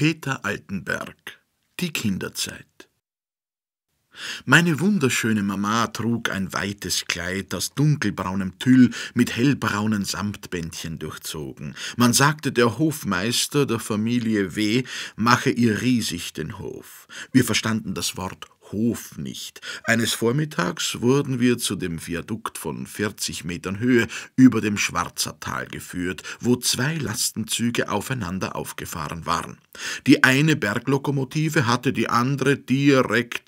Peter Altenberg Die Kinderzeit meine wunderschöne Mama trug ein weites Kleid aus dunkelbraunem Tüll mit hellbraunen Samtbändchen durchzogen. Man sagte, der Hofmeister der Familie W. mache ihr riesig den Hof. Wir verstanden das Wort Hof nicht. Eines Vormittags wurden wir zu dem Viadukt von 40 Metern Höhe über dem Schwarzertal geführt, wo zwei Lastenzüge aufeinander aufgefahren waren. Die eine Berglokomotive hatte die andere direkt